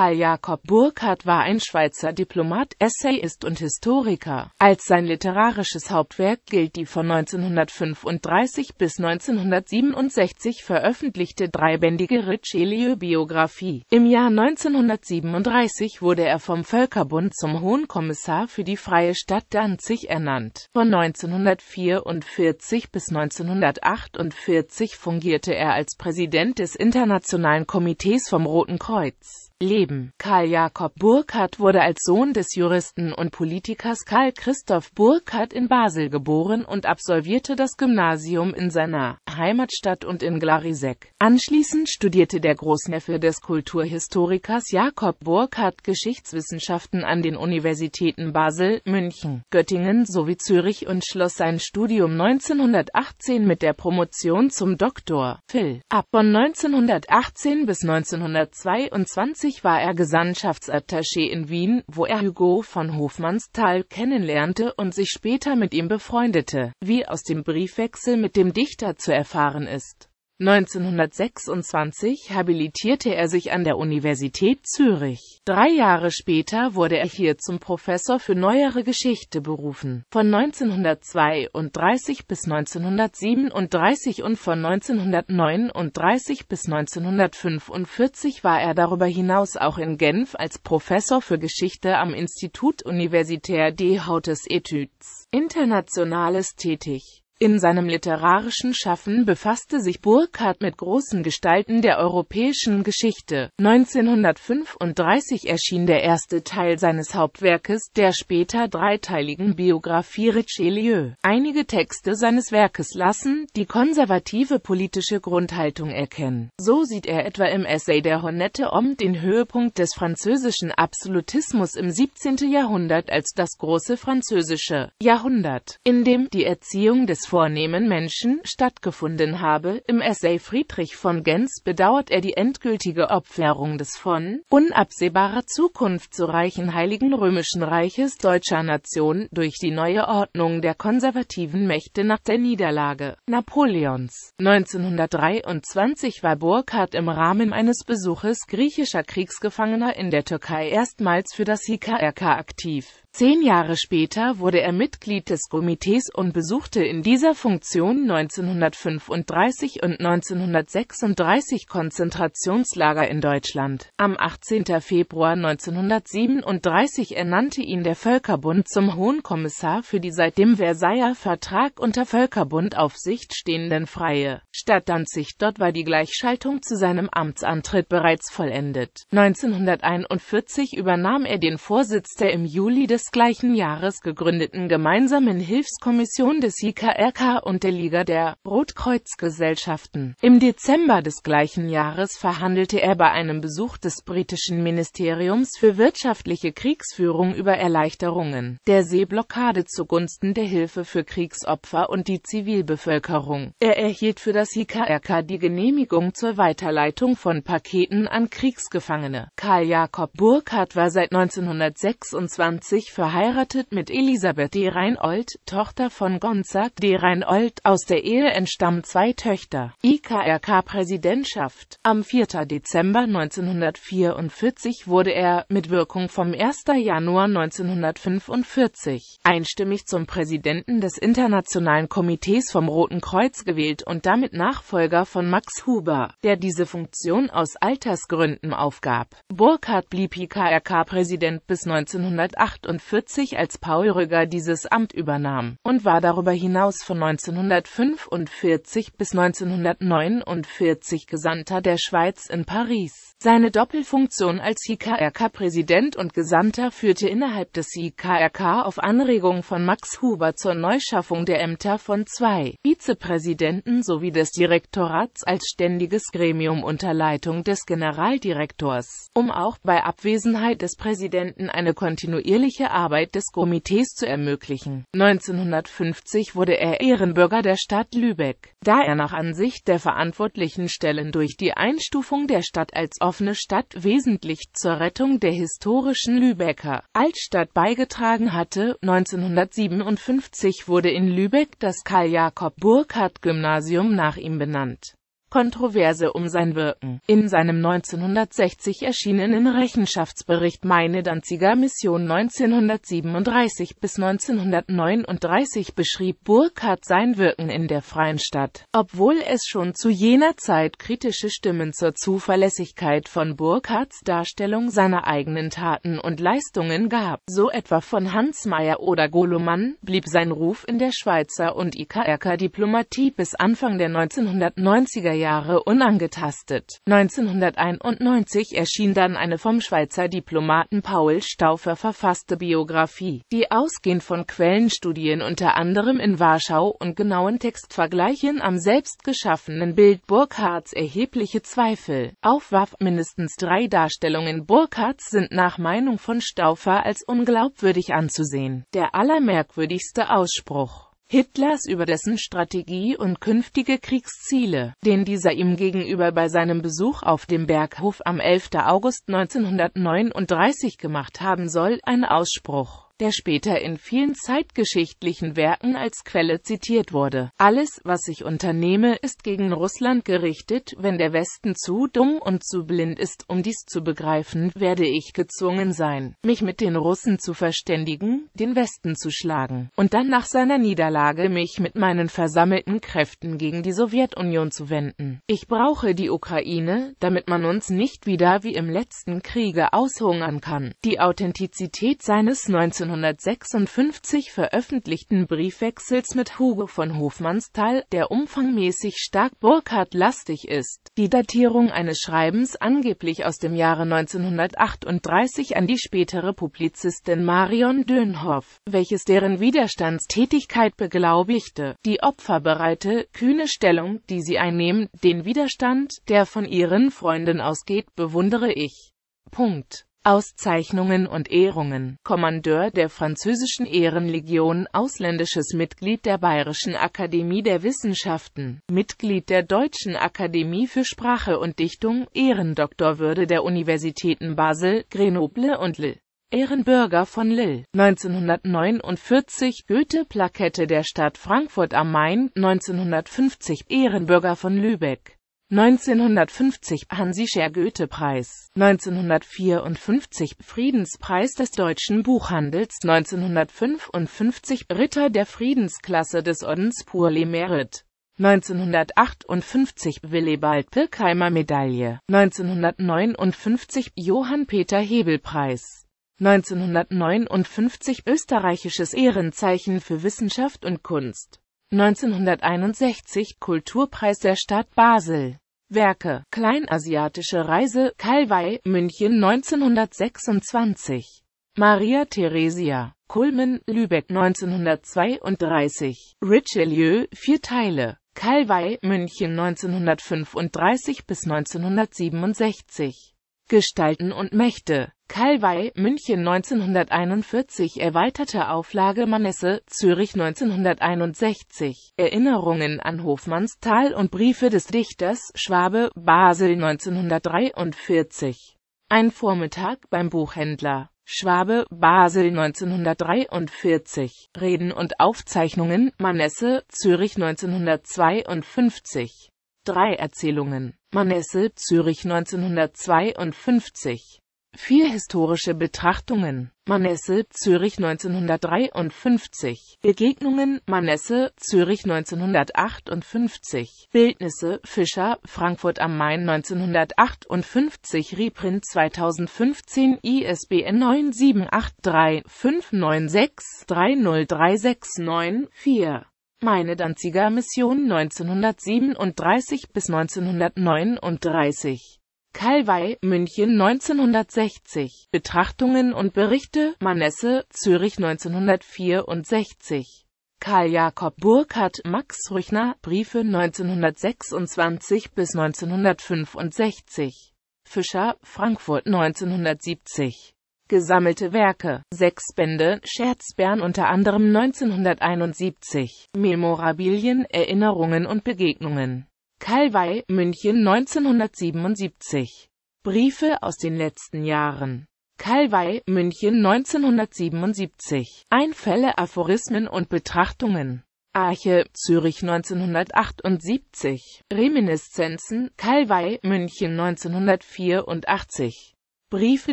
Karl Jakob Burckhardt war ein Schweizer Diplomat, Essayist und Historiker. Als sein literarisches Hauptwerk gilt die von 1935 bis 1967 veröffentlichte dreibändige Richelieu-Biografie. Im Jahr 1937 wurde er vom Völkerbund zum Hohen Kommissar für die Freie Stadt Danzig ernannt. Von 1944 bis 1948 fungierte er als Präsident des Internationalen Komitees vom Roten Kreuz. Leben Karl Jakob Burkhardt wurde als Sohn des Juristen und Politikers Karl Christoph Burkhardt in Basel geboren und absolvierte das Gymnasium in seiner Heimatstadt und in Glarisek. Anschließend studierte der Großneffe des Kulturhistorikers Jakob Burkhardt Geschichtswissenschaften an den Universitäten Basel, München, Göttingen sowie Zürich und schloss sein Studium 1918 mit der Promotion zum Doktor Phil ab. Von 1918 bis 1922 1990 war er Gesandtschaftsattaché in Wien, wo er Hugo von Hofmannsthal kennenlernte und sich später mit ihm befreundete, wie aus dem Briefwechsel mit dem Dichter zu erfahren ist 1926 habilitierte er sich an der Universität Zürich. Drei Jahre später wurde er hier zum Professor für Neuere Geschichte berufen. Von 1932 bis 1937 und von 1939 bis 1945 war er darüber hinaus auch in Genf als Professor für Geschichte am Institut Universitaire des Hautes Etudes Internationales tätig in seinem literarischen Schaffen befasste sich Burckhardt mit großen Gestalten der europäischen Geschichte. 1935 erschien der erste Teil seines Hauptwerkes, der später dreiteiligen Biografie Richelieu. Einige Texte seines Werkes lassen die konservative politische Grundhaltung erkennen. So sieht er etwa im Essay der Honnette Homme den Höhepunkt des französischen Absolutismus im 17. Jahrhundert als das große französische Jahrhundert, in dem die Erziehung des vornehmen Menschen stattgefunden habe. Im Essay Friedrich von Gens bedauert er die endgültige Opferung des von unabsehbarer Zukunft zu reichen Heiligen Römischen Reiches deutscher Nation durch die neue Ordnung der konservativen Mächte nach der Niederlage Napoleons. 1923 war Burkhardt im Rahmen eines Besuches griechischer Kriegsgefangener in der Türkei erstmals für das HIKRK aktiv. Zehn Jahre später wurde er Mitglied des Komitees und besuchte in dieser Funktion 1935 und 1936 Konzentrationslager in Deutschland. Am 18. Februar 1937 ernannte ihn der Völkerbund zum Hohen Kommissar für die seit dem Versailler Vertrag unter Völkerbundaufsicht stehenden Freie Stadt Danzig. Dort war die Gleichschaltung zu seinem Amtsantritt bereits vollendet. 1941 übernahm er den Vorsitz der im Juli des des gleichen Jahres gegründeten gemeinsamen Hilfskommission des IKRK und der Liga der Rotkreuzgesellschaften. Im Dezember des gleichen Jahres verhandelte er bei einem Besuch des britischen Ministeriums für wirtschaftliche Kriegsführung über Erleichterungen der Seeblockade zugunsten der Hilfe für Kriegsopfer und die Zivilbevölkerung. Er erhielt für das IKRK die Genehmigung zur Weiterleitung von Paketen an Kriegsgefangene. Karl Jakob Burckhardt war seit 1926 kirchlich verheiratet mit Elisabeth de Reinoldt, Tochter von Gonzag de Reinoldt. Aus der Ehe entstammen zwei Töchter. IKRK-Präsidentschaft Am 4. Dezember 1944 wurde er, mit Wirkung vom 1. Januar 1945, einstimmig zum Präsidenten des Internationalen Komitees vom Roten Kreuz gewählt und damit Nachfolger von Max Huber, der diese Funktion aus Altersgründen aufgab. Burkhardt blieb IKRK-Präsident bis 1968. 1945, als Paul Rügger dieses Amt übernahm, und war darüber hinaus von 1945 bis 1949 Gesandter der Schweiz in Paris. Seine Doppelfunktion als ikrk präsident und Gesandter führte innerhalb des IKRK auf Anregung von Max Huber zur Neuschaffung der Ämter von zwei Vizepräsidenten sowie des Direktorats als ständiges Gremium unter Leitung des Generaldirektors, um auch bei Abwesenheit des Präsidenten eine kontinuierliche Arbeit des Komitees zu ermöglichen. 1950 wurde er Ehrenbürger der Stadt Lübeck, da er nach Ansicht der verantwortlichen Stellen durch die Einstufung der Stadt als offene Stadt wesentlich zur Rettung der historischen Lübecker Altstadt beigetragen hatte. 1957 wurde in Lübeck das karl jakob burkhardt gymnasium nach ihm benannt. Kontroverse um sein Wirken. In seinem 1960 erschienenen Rechenschaftsbericht Meine Danziger Mission 1937 bis 1939 beschrieb Burkhardt sein Wirken in der Freien Stadt. Obwohl es schon zu jener Zeit kritische Stimmen zur Zuverlässigkeit von Burkhardts Darstellung seiner eigenen Taten und Leistungen gab, so etwa von Hans Meyer oder Golomann, blieb sein Ruf in der Schweizer und IKRK-Diplomatie bis Anfang der 1990er Jahre unangetastet. 1991 erschien dann eine vom Schweizer Diplomaten Paul Stauffer verfasste Biografie, die ausgehend von Quellenstudien unter anderem in Warschau und genauen Textvergleichen am selbst geschaffenen Bild Burkhards erhebliche Zweifel aufwarf. Mindestens drei Darstellungen Burkhards sind nach Meinung von Stauffer als unglaubwürdig anzusehen. Der allermerkwürdigste Ausspruch Hitlers über dessen Strategie und künftige Kriegsziele, den dieser ihm gegenüber bei seinem Besuch auf dem Berghof am 11. August 1939 gemacht haben soll, ein Ausspruch der später in vielen zeitgeschichtlichen Werken als Quelle zitiert wurde. Alles, was ich unternehme, ist gegen Russland gerichtet, wenn der Westen zu dumm und zu blind ist, um dies zu begreifen, werde ich gezwungen sein, mich mit den Russen zu verständigen, den Westen zu schlagen und dann nach seiner Niederlage mich mit meinen versammelten Kräften gegen die Sowjetunion zu wenden. Ich brauche die Ukraine, damit man uns nicht wieder wie im letzten Kriege aushungern kann. Die Authentizität seines 19 1956 veröffentlichten Briefwechsels mit Hugo von Hofmannsthal, der umfangmäßig stark burkhardt lastig ist, die Datierung eines Schreibens angeblich aus dem Jahre 1938 an die spätere Publizistin Marion Dönhoff, welches deren Widerstandstätigkeit beglaubigte, die opferbereite, kühne Stellung, die sie einnehmen, den Widerstand, der von ihren Freunden ausgeht, bewundere ich. Punkt. Auszeichnungen und Ehrungen, Kommandeur der französischen Ehrenlegion, ausländisches Mitglied der Bayerischen Akademie der Wissenschaften, Mitglied der Deutschen Akademie für Sprache und Dichtung, Ehrendoktorwürde der Universitäten Basel, Grenoble und Lille. Ehrenbürger von Lille 1949 Goethe-Plakette der Stadt Frankfurt am Main 1950 Ehrenbürger von Lübeck 1950 Hansischer Goethe-Preis, 1954 Friedenspreis des deutschen Buchhandels, 1955 Ritter der Friedensklasse des Ordens pour les Mérites. 1958 Willibald Pirkheimer Medaille, 1959 Johann Peter Hebel Preis, 1959 Österreichisches Ehrenzeichen für Wissenschaft und Kunst 1961 Kulturpreis der Stadt Basel Werke Kleinasiatische Reise Calvey, München 1926 Maria Theresia Kulmen, Lübeck 1932 Richelieu, vier Teile Calvey, München 1935 bis 1967 Gestalten und Mächte. Calvey, München 1941, erweiterte Auflage Manesse, Zürich 1961, Erinnerungen an Hofmanns Tal und Briefe des Dichters, Schwabe, Basel 1943. Ein Vormittag beim Buchhändler. Schwabe, Basel 1943, Reden und Aufzeichnungen, Manesse, Zürich 1952 drei Erzählungen. Manesse, Zürich 1952. Vier historische Betrachtungen. Manesse, Zürich 1953. Begegnungen, Manesse, Zürich 1958. Bildnisse, Fischer, Frankfurt am Main 1958. Reprint 2015, ISBN 9783 596 30369 4. Meine Danziger Mission 1937 bis 1939. Calvey, München 1960. Betrachtungen und Berichte, Manesse, Zürich 1964. Karl Jakob Burkhardt, Max Rüchner, Briefe 1926 bis 1965. Fischer, Frankfurt 1970. Gesammelte Werke, sechs Bände, Scherzbären unter anderem 1971, Memorabilien, Erinnerungen und Begegnungen. Kalwey, München 1977. Briefe aus den letzten Jahren. Kalwey, München 1977. Einfälle, Aphorismen und Betrachtungen. Arche, Zürich 1978. Reminiszenzen, Kalwey, München 1984. Briefe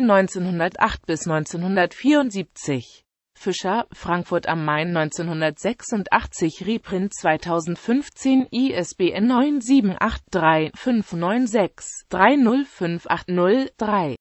1908 bis 1974. Fischer, Frankfurt am Main 1986, Reprint 2015, ISBN 9783-596-30580-3.